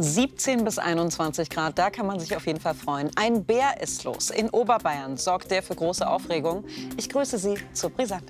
17 bis 21 Grad, da kann man sich auf jeden Fall freuen. Ein Bär ist los. In Oberbayern sorgt der für große Aufregung. Ich grüße Sie zu Brisant.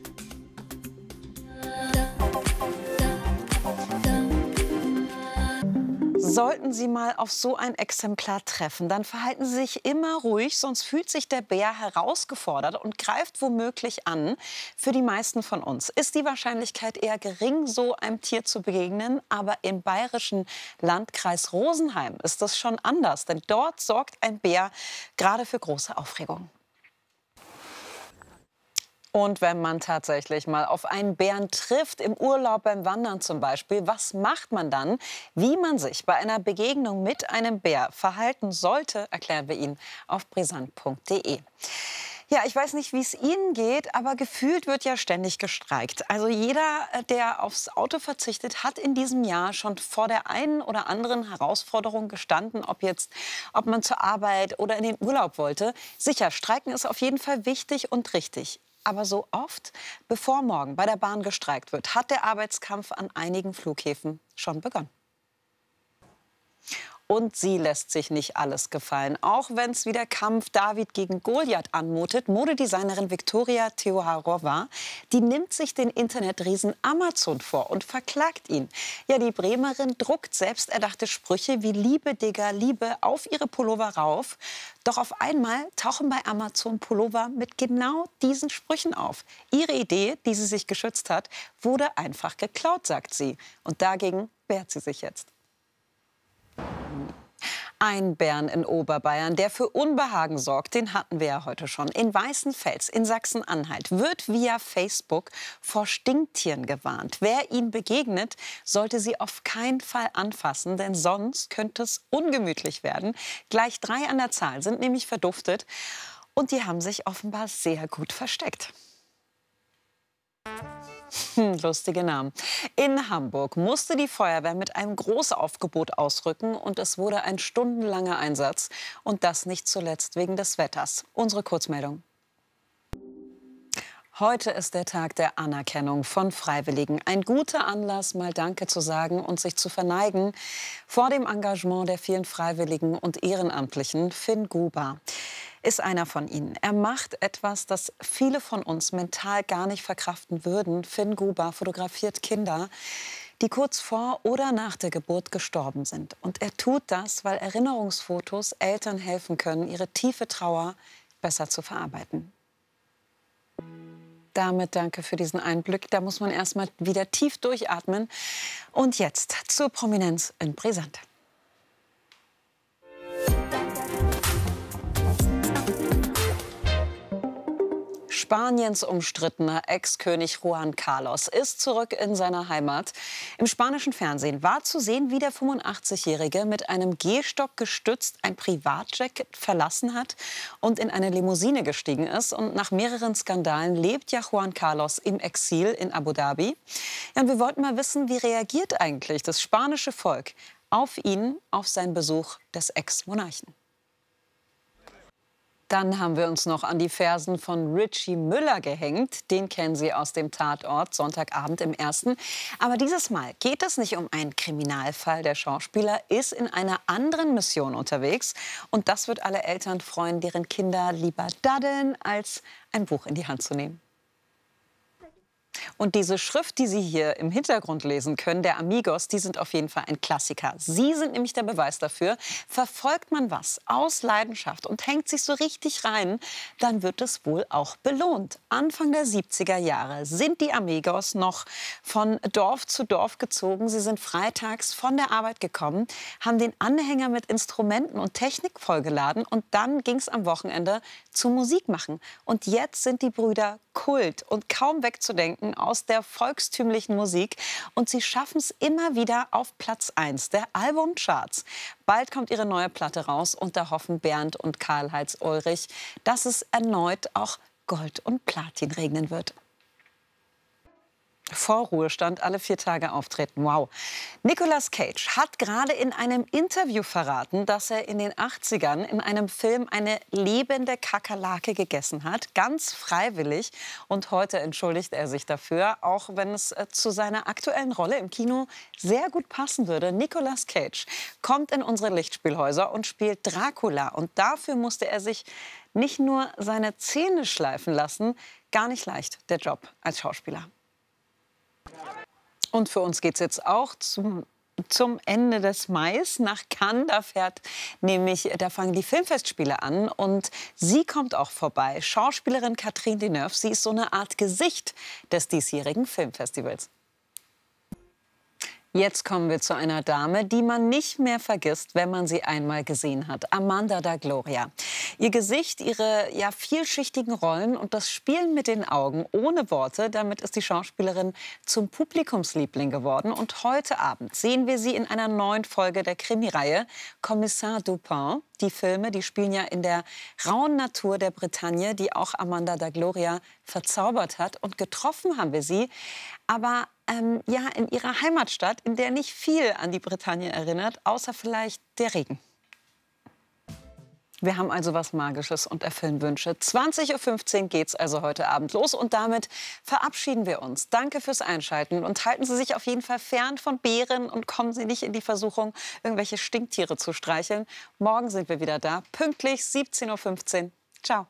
Sollten Sie mal auf so ein Exemplar treffen, dann verhalten Sie sich immer ruhig, sonst fühlt sich der Bär herausgefordert und greift womöglich an. Für die meisten von uns ist die Wahrscheinlichkeit eher gering, so einem Tier zu begegnen. Aber im bayerischen Landkreis Rosenheim ist das schon anders, denn dort sorgt ein Bär gerade für große Aufregung. Und wenn man tatsächlich mal auf einen Bären trifft, im Urlaub, beim Wandern zum Beispiel, was macht man dann? Wie man sich bei einer Begegnung mit einem Bär verhalten sollte, erklären wir Ihnen auf brisant.de. Ja, ich weiß nicht, wie es Ihnen geht, aber gefühlt wird ja ständig gestreikt. Also jeder, äh, der aufs Auto verzichtet, hat in diesem Jahr schon vor der einen oder anderen Herausforderung gestanden, ob jetzt, ob man zur Arbeit oder in den Urlaub wollte. Sicher, streiken ist auf jeden Fall wichtig und richtig aber so oft, bevor morgen bei der Bahn gestreikt wird, hat der Arbeitskampf an einigen Flughäfen schon begonnen. Und sie lässt sich nicht alles gefallen. Auch wenn es wie der Kampf David gegen Goliath anmutet, Modedesignerin Viktoria Teoharova, die nimmt sich den Internetriesen Amazon vor und verklagt ihn. Ja, die Bremerin druckt selbsterdachte Sprüche wie Liebe, Digger, Liebe auf ihre Pullover rauf. Doch auf einmal tauchen bei Amazon Pullover mit genau diesen Sprüchen auf. Ihre Idee, die sie sich geschützt hat, wurde einfach geklaut, sagt sie. Und dagegen wehrt sie sich jetzt. Ein Bären in Oberbayern, der für Unbehagen sorgt, den hatten wir ja heute schon. In Weißenfels in Sachsen-Anhalt wird via Facebook vor Stinktieren gewarnt. Wer ihnen begegnet, sollte sie auf keinen Fall anfassen, denn sonst könnte es ungemütlich werden. Gleich drei an der Zahl sind nämlich verduftet und die haben sich offenbar sehr gut versteckt. Hm, lustige Namen. In Hamburg musste die Feuerwehr mit einem Großaufgebot ausrücken und es wurde ein stundenlanger Einsatz. Und das nicht zuletzt wegen des Wetters. Unsere Kurzmeldung. Heute ist der Tag der Anerkennung von Freiwilligen. Ein guter Anlass, mal Danke zu sagen und sich zu verneigen vor dem Engagement der vielen Freiwilligen und Ehrenamtlichen Finn Guba ist einer von ihnen. Er macht etwas, das viele von uns mental gar nicht verkraften würden. Finn Guber fotografiert Kinder, die kurz vor oder nach der Geburt gestorben sind. Und er tut das, weil Erinnerungsfotos Eltern helfen können, ihre tiefe Trauer besser zu verarbeiten. Damit danke für diesen Einblick. Da muss man erst mal wieder tief durchatmen. Und jetzt zur Prominenz in Brisant. Spaniens umstrittener Ex-König Juan Carlos ist zurück in seiner Heimat. Im spanischen Fernsehen war zu sehen, wie der 85-Jährige mit einem Gehstock gestützt ein Privatjet verlassen hat und in eine Limousine gestiegen ist. Und nach mehreren Skandalen lebt ja Juan Carlos im Exil in Abu Dhabi. und wir wollten mal wissen, wie reagiert eigentlich das spanische Volk auf ihn, auf seinen Besuch des Ex-Monarchen. Dann haben wir uns noch an die Fersen von Richie Müller gehängt. Den kennen Sie aus dem Tatort, Sonntagabend im Ersten. Aber dieses Mal geht es nicht um einen Kriminalfall. Der Schauspieler ist in einer anderen Mission unterwegs. Und das wird alle Eltern freuen, deren Kinder lieber daddeln, als ein Buch in die Hand zu nehmen. Und diese Schrift, die Sie hier im Hintergrund lesen können, der Amigos, die sind auf jeden Fall ein Klassiker. Sie sind nämlich der Beweis dafür, verfolgt man was aus Leidenschaft und hängt sich so richtig rein, dann wird es wohl auch belohnt. Anfang der 70er Jahre sind die Amigos noch von Dorf zu Dorf gezogen. Sie sind freitags von der Arbeit gekommen, haben den Anhänger mit Instrumenten und Technik vollgeladen und dann ging es am Wochenende zu Musik machen. Und jetzt sind die Brüder Kult und kaum wegzudenken aus der volkstümlichen Musik. Und sie schaffen es immer wieder auf Platz 1 der Albumcharts. Bald kommt ihre neue Platte raus und da hoffen Bernd und Karl-Heinz Ulrich, dass es erneut auch Gold und Platin regnen wird vor Ruhestand alle vier Tage auftreten. Wow. Nicolas Cage hat gerade in einem Interview verraten, dass er in den 80ern in einem Film eine lebende Kakerlake gegessen hat, ganz freiwillig. Und heute entschuldigt er sich dafür, auch wenn es äh, zu seiner aktuellen Rolle im Kino sehr gut passen würde. Nicolas Cage kommt in unsere Lichtspielhäuser und spielt Dracula. Und dafür musste er sich nicht nur seine Zähne schleifen lassen, gar nicht leicht, der Job als Schauspieler. Und für uns geht es jetzt auch zum, zum Ende des Mais nach Cannes. Da fährt nämlich, äh, da fangen die Filmfestspiele an und sie kommt auch vorbei. Schauspielerin Catherine Deneuve, sie ist so eine Art Gesicht des diesjährigen Filmfestivals. Jetzt kommen wir zu einer Dame, die man nicht mehr vergisst, wenn man sie einmal gesehen hat. Amanda da Gloria. Ihr Gesicht, ihre ja, vielschichtigen Rollen und das Spielen mit den Augen ohne Worte, damit ist die Schauspielerin zum Publikumsliebling geworden. Und heute Abend sehen wir sie in einer neuen Folge der Krimireihe Kommissar Dupin. Die Filme, die spielen ja in der rauen Natur der Bretagne, die auch Amanda da Gloria verzaubert hat. Und getroffen haben wir sie. Aber ähm, ja, in ihrer Heimatstadt, in der nicht viel an die Bretagne erinnert, außer vielleicht der Regen. Wir haben also was Magisches und erfüllen Wünsche. 20.15 Uhr geht es also heute Abend los und damit verabschieden wir uns. Danke fürs Einschalten und halten Sie sich auf jeden Fall fern von Bären und kommen Sie nicht in die Versuchung, irgendwelche Stinktiere zu streicheln. Morgen sind wir wieder da, pünktlich 17.15 Uhr. Ciao.